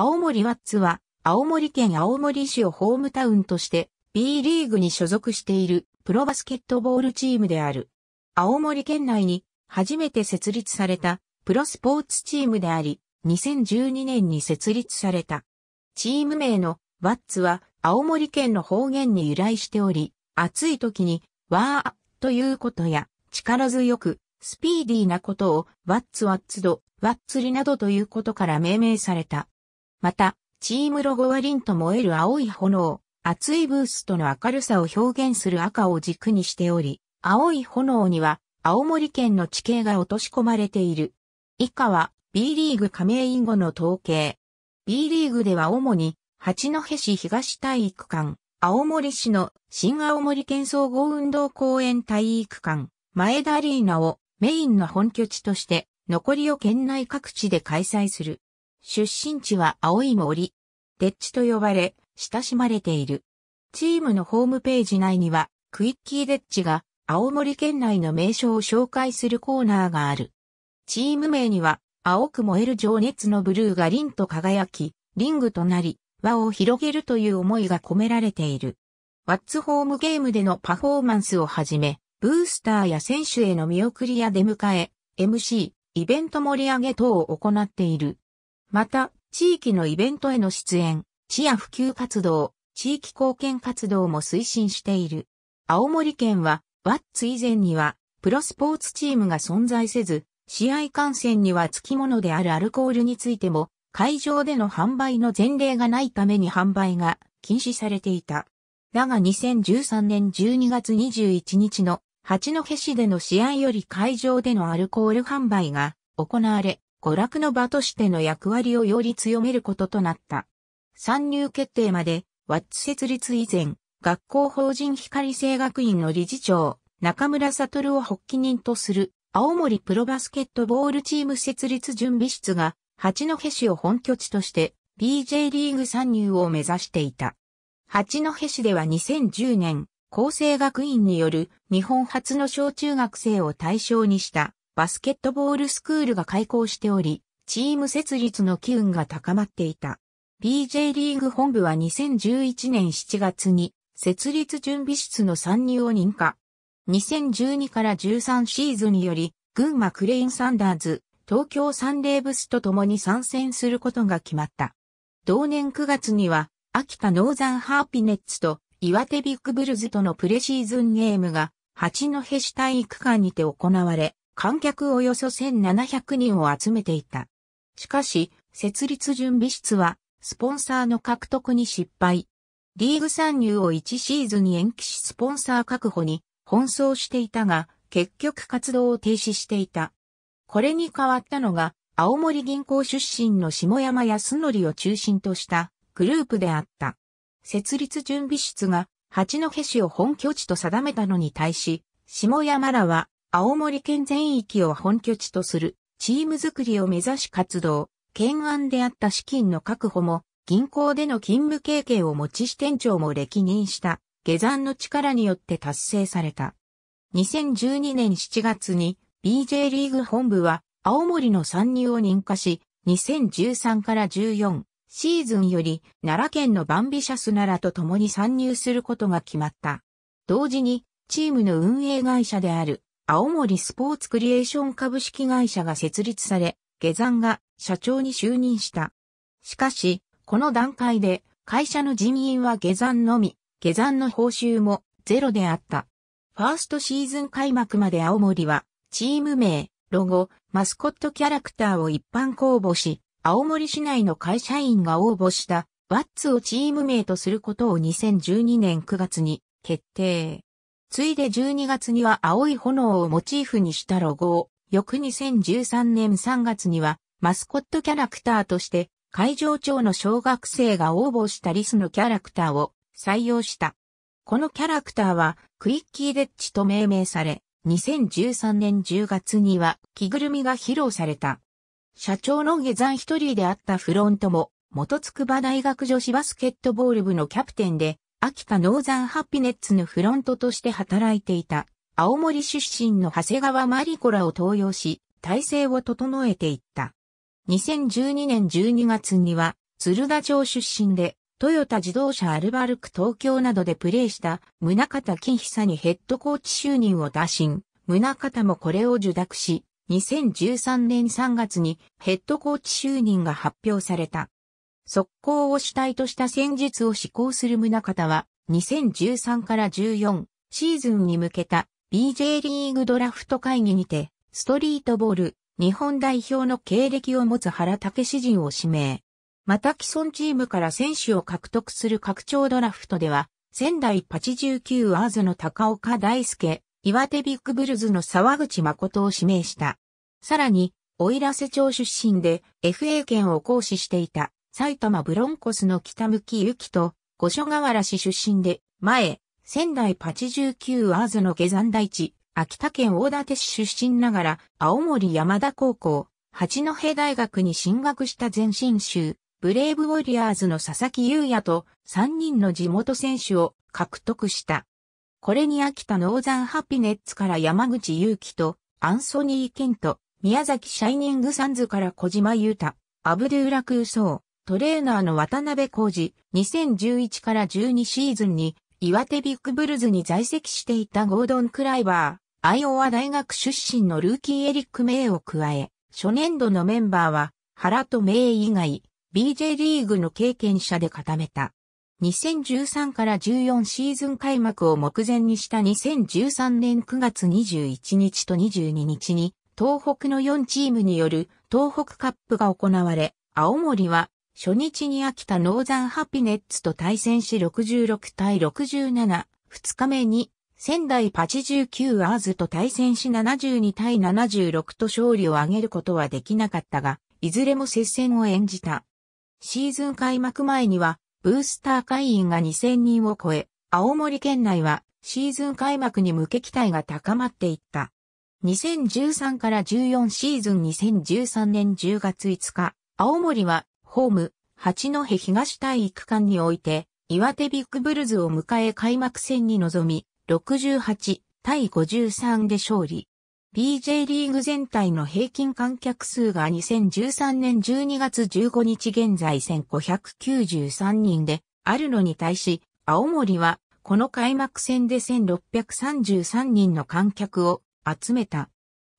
青森ワッツは、青森県青森市をホームタウンとして、B リーグに所属しているプロバスケットボールチームである。青森県内に初めて設立されたプロスポーツチームであり、2012年に設立された。チーム名のワッツは青森県の方言に由来しており、暑い時にワーということや力強くスピーディーなことをワッツワッツド、ワッツリなどということから命名された。また、チームロゴは凛と燃える青い炎、熱いブーストの明るさを表現する赤を軸にしており、青い炎には青森県の地形が落とし込まれている。以下は B リーグ加盟以後の統計。B リーグでは主に八戸市東体育館、青森市の新青森県総合運動公園体育館、前田アリーナをメインの本拠地として残りを県内各地で開催する。出身地は青い森。デッチと呼ばれ、親しまれている。チームのホームページ内には、クイッキーデッチが青森県内の名所を紹介するコーナーがある。チーム名には、青く燃える情熱のブルーが凛と輝き、リングとなり、輪を広げるという思いが込められている。ワッツホームゲームでのパフォーマンスをはじめ、ブースターや選手への見送りや出迎え、MC、イベント盛り上げ等を行っている。また、地域のイベントへの出演、市や普及活動、地域貢献活動も推進している。青森県は、ワッツ以前には、プロスポーツチームが存在せず、試合観戦には付き物であるアルコールについても、会場での販売の前例がないために販売が禁止されていた。だが2013年12月21日の八戸市での試合より会場でのアルコール販売が行われ、娯楽の場としての役割をより強めることとなった。参入決定まで、ワッツ設立以前、学校法人光星学院の理事長、中村悟を発起人とする、青森プロバスケットボールチーム設立準備室が、八戸市を本拠地として、BJ リーグ参入を目指していた。八戸市では2010年、厚生学院による日本初の小中学生を対象にしたバスケットボールスクールが開校しており、チーム設立の機運が高まっていた。BJ リーグ本部は2011年7月に設立準備室の参入を認可。2012から13シーズンにより、群馬クレインサンダーズ、東京サンレーブスと共に参戦することが決まった。同年9月には、秋田ノーザンハーピネッツと岩手ビッグブルズとのプレシーズンゲームが、八戸市体育館にて行われ、観客およそ1700人を集めていた。しかし、設立準備室は、スポンサーの獲得に失敗。リーグ参入を1シーズンに延期しスポンサー確保に奔走していたが、結局活動を停止していた。これに変わったのが、青森銀行出身の下山康則を中心としたグループであった。設立準備室が八戸市を本拠地と定めたのに対し、下山らは青森県全域を本拠地とするチーム作りを目指し活動、懸案であった資金の確保も、銀行での勤務経験を持ち支店長も歴任した下山の力によって達成された。2012年7月に BJ リーグ本部は青森の参入を認可し、2013から14シーズンより奈良県のバンビシャス奈良と共に参入することが決まった。同時にチームの運営会社である青森スポーツクリエーション株式会社が設立され、下山が社長に就任した。しかし、この段階で会社の人員は下山のみ、下山の報酬もゼロであった。ファーストシーズン開幕まで青森は、チーム名、ロゴ、マスコットキャラクターを一般公募し、青森市内の会社員が応募した、ワッツをチーム名とすることを2012年9月に決定。ついで12月には青い炎をモチーフにしたロゴを、翌2013年3月にはマスコットキャラクターとして会場長の小学生が応募したリスのキャラクターを採用した。このキャラクターはクイッキーデッチと命名され、2013年10月には着ぐるみが披露された。社長の下山一人であったフロントも、元筑波大学女子バスケットボール部のキャプテンで、秋田ノーザンハピネッツのフロントとして働いていた、青森出身の長谷川マリコらを登用し、体制を整えていった。2012年12月には、鶴田町出身で、トヨタ自動車アルバルク東京などでプレーした宗方金久にヘッドコーチ就任を打診、宗方もこれを受諾し、2013年3月にヘッドコーチ就任が発表された。速攻を主体とした戦術を施行する宗方は、2013から14シーズンに向けた BJ リーグドラフト会議にて、ストリートボール、日本代表の経歴を持つ原武史人を指名。また既存チームから選手を獲得する拡張ドラフトでは、仙台89アーズの高岡大輔、岩手ビッグブルズの沢口誠を指名した。さらに、おい瀬町出身で FA 権を行使していた埼玉ブロンコスの北向きゆきと、五所川原市出身で、前、仙台89アーズの下山台地、秋田県大館市出身ながら、青森山田高校、八戸大学に進学した前進州、ブレイブウォリアーズの佐々木優也と3人の地元選手を獲得した。これに秋田ノーザンハピネッツから山口祐希とアンソニー・ケント、宮崎シャイニングサンズから小島優太、アブドゥーラ・クーソー、トレーナーの渡辺浩二、2011から12シーズンに、岩手ビッグブルズに在籍していたゴードン・クライバー、アイオワ大学出身のルーキーエリック・メイを加え、初年度のメンバーは、原とメイ以外、BJ リーグの経験者で固めた。2013から14シーズン開幕を目前にした2013年9月21日と22日に東北の4チームによる東北カップが行われ、青森は初日に秋田ノーザンハピネッツと対戦し66対67、2日目に仙台89アーズと対戦し72対76と勝利を挙げることはできなかったが、いずれも接戦を演じた。シーズン開幕前には、ブースター会員が2000人を超え、青森県内はシーズン開幕に向け期待が高まっていった。2013から14シーズン2013年10月5日、青森はホーム、八戸東体育館において、岩手ビッグブルズを迎え開幕戦に臨み、68対53で勝利。BJ リーグ全体の平均観客数が2013年12月15日現在1593人であるのに対し、青森はこの開幕戦で1633人の観客を集めた。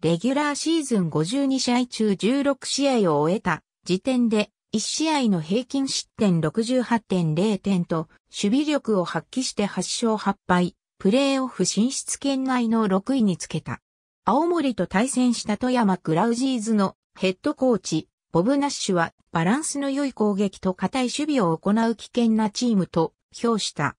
レギュラーシーズン52試合中16試合を終えた時点で1試合の平均失点68.0点と、守備力を発揮して8勝8敗、プレーオフ進出圏内の6位につけた。青森と対戦した富山クラウジーズのヘッドコーチ、ボブ・ナッシュはバランスの良い攻撃と硬い守備を行う危険なチームと評した。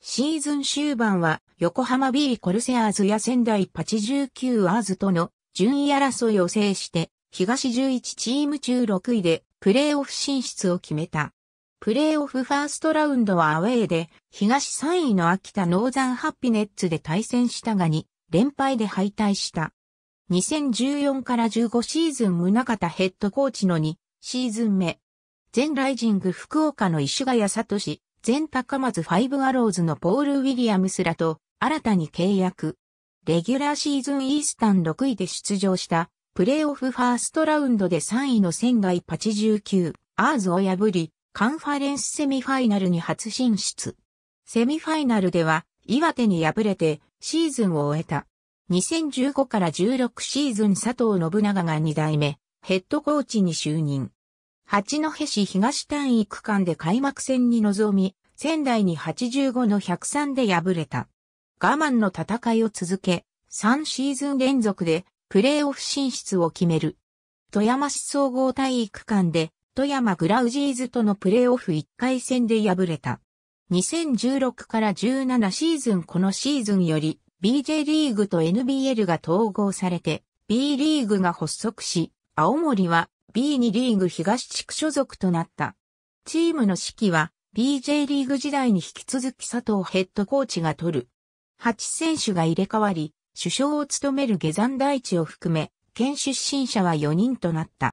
シーズン終盤は横浜 B コルセアーズや仙台パチ19アーズとの順位争いを制して東11チーム中6位でプレーオフ進出を決めた。プレーオフファーストラウンドはアウェーで、東3位の秋田ノーザンハッピネッツで対戦したがに、連敗で敗退した。2014から15シーズン宗方ヘッドコーチの2シーズン目。全ライジング福岡の石ヶ谷聡、全高松ファイブアローズのポール・ウィリアムスらと新たに契約。レギュラーシーズンイースタン6位で出場したプレーオフファーストラウンドで3位の仙外89、アーズを破り、カンファレンスセミファイナルに初進出。セミファイナルでは、岩手に敗れて、シーズンを終えた。2015から16シーズン佐藤信長が2代目、ヘッドコーチに就任。八戸市東単位区間で開幕戦に臨み、仙台に85の103で敗れた。我慢の戦いを続け、3シーズン連続でプレーオフ進出を決める。富山市総合体育館で、富山グラウジーズとのプレーオフ1回戦で敗れた。2016から17シーズンこのシーズンより、BJ リーグと NBL が統合されて、B リーグが発足し、青森は B2 リーグ東地区所属となった。チームの指揮は BJ リーグ時代に引き続き佐藤ヘッドコーチが取る。8選手が入れ替わり、首相を務める下山大地を含め、県出身者は4人となった。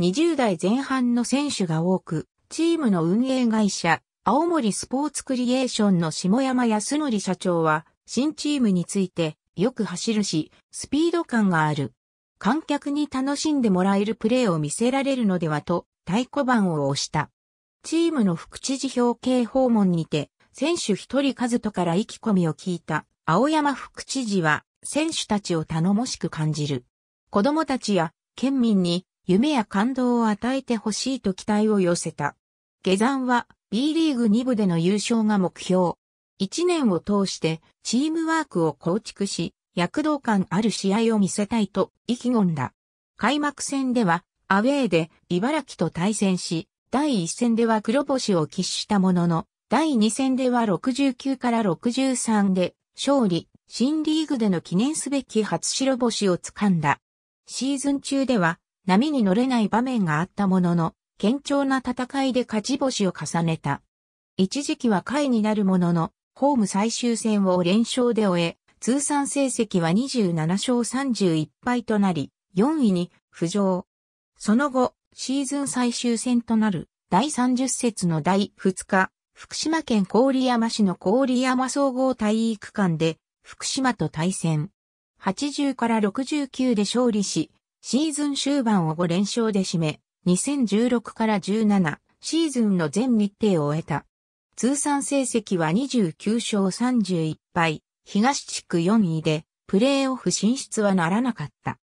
20代前半の選手が多く、チームの運営会社、青森スポーツクリエーションの下山康則社長は、新チームについて、よく走るし、スピード感がある。観客に楽しんでもらえるプレーを見せられるのではと、太鼓判を押した。チームの副知事表敬訪問にて、選手一人数とから意気込みを聞いた、青山副知事は、選手たちを頼もしく感じる。子供たちや県民に夢や感動を与えてほしいと期待を寄せた。下山は B リーグ2部での優勝が目標。1年を通してチームワークを構築し、躍動感ある試合を見せたいと意気込んだ。開幕戦ではアウェーで茨城と対戦し、第1戦では黒星を喫したものの、第2戦では69から63で勝利、新リーグでの記念すべき初白星をつかんだ。シーズン中では波に乗れない場面があったものの、堅調な戦いで勝ち星を重ねた。一時期は下位になるものの、ホーム最終戦を連勝で終え、通算成績は27勝31敗となり、4位に浮上。その後、シーズン最終戦となる第30節の第2日、福島県郡山市の郡山総合体育館で福島と対戦。80から69で勝利し、シーズン終盤を5連勝で締め、2016から17シーズンの全日程を終えた。通算成績は29勝31敗、東地区4位で、プレーオフ進出はならなかった。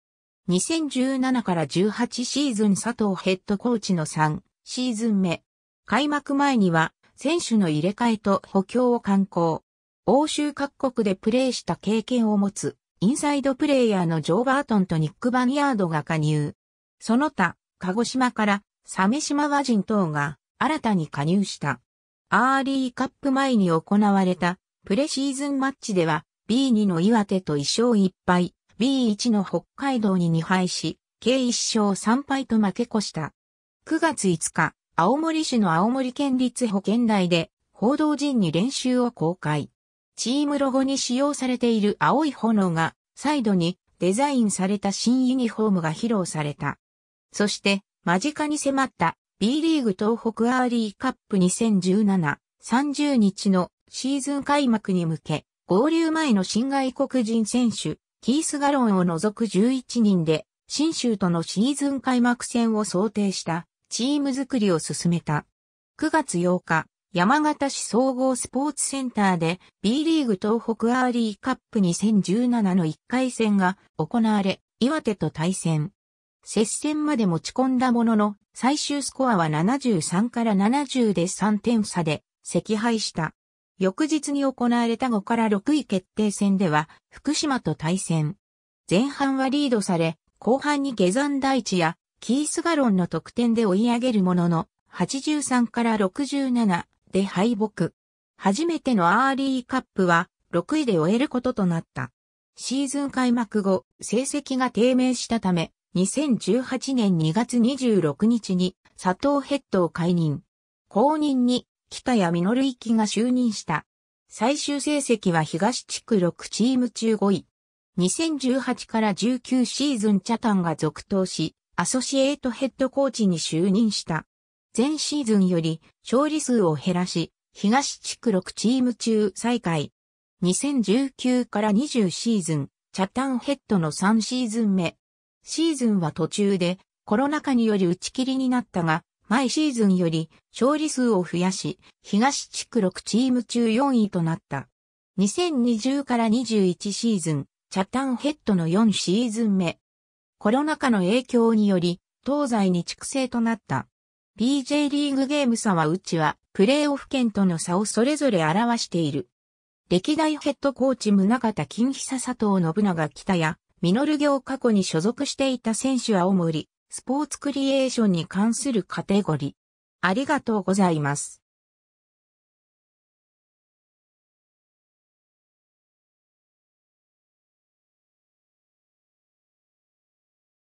2017から18シーズン佐藤ヘッドコーチの3シーズン目。開幕前には選手の入れ替えと補強を観光。欧州各国でプレーした経験を持つ、インサイドプレイヤーのジョー・バートンとニック・バニヤードが加入。その他、鹿児島から、サメ島和人等が新たに加入した。アーリーカップ前に行われたプレシーズンマッチでは B2 の岩手と1勝1敗、B1 の北海道に2敗し、計1勝3敗と負け越した。9月5日、青森市の青森県立保健大で報道陣に練習を公開。チームロゴに使用されている青い炎が、サイドにデザインされた新ユニフォームが披露された。そして、間近に迫った B リーグ東北アーリーカップ2017、30日のシーズン開幕に向け、合流前の新外国人選手、キース・ガロンを除く11人で、新州とのシーズン開幕戦を想定したチーム作りを進めた。9月8日、山形市総合スポーツセンターで B リーグ東北アーリーカップ2017の1回戦が行われ、岩手と対戦。接戦まで持ち込んだものの、最終スコアは73から70で3点差で、赤敗した。翌日に行われた5から6位決定戦では、福島と対戦。前半はリードされ、後半に下山大地や、キースガロンの得点で追い上げるものの、83から67、で敗北。初めてのアーリーカップは6位で終えることとなった。シーズン開幕後、成績が低迷したため、2018年2月26日に佐藤ヘッドを解任。後任に北谷実行きが就任した。最終成績は東地区6チーム中5位。2018から19シーズンチャタンが続投し、アソシエイトヘッドコーチに就任した。前シーズンより勝利数を減らし、東地区6チーム中最下位。2019から20シーズン、チャタンヘッドの3シーズン目。シーズンは途中でコロナ禍により打ち切りになったが、毎シーズンより勝利数を増やし、東地区6チーム中4位となった。2020から21シーズン、チャタンヘッドの4シーズン目。コロナ禍の影響により、東西に畜生となった。BJ リーグゲーム差はうちは、プレーオフ圏との差をそれぞれ表している。歴代ヘッドコーチ宗方金久佐藤信長北や、ミノル業過去に所属していた選手は主に、スポーツクリエーションに関するカテゴリー。ありがとうございます。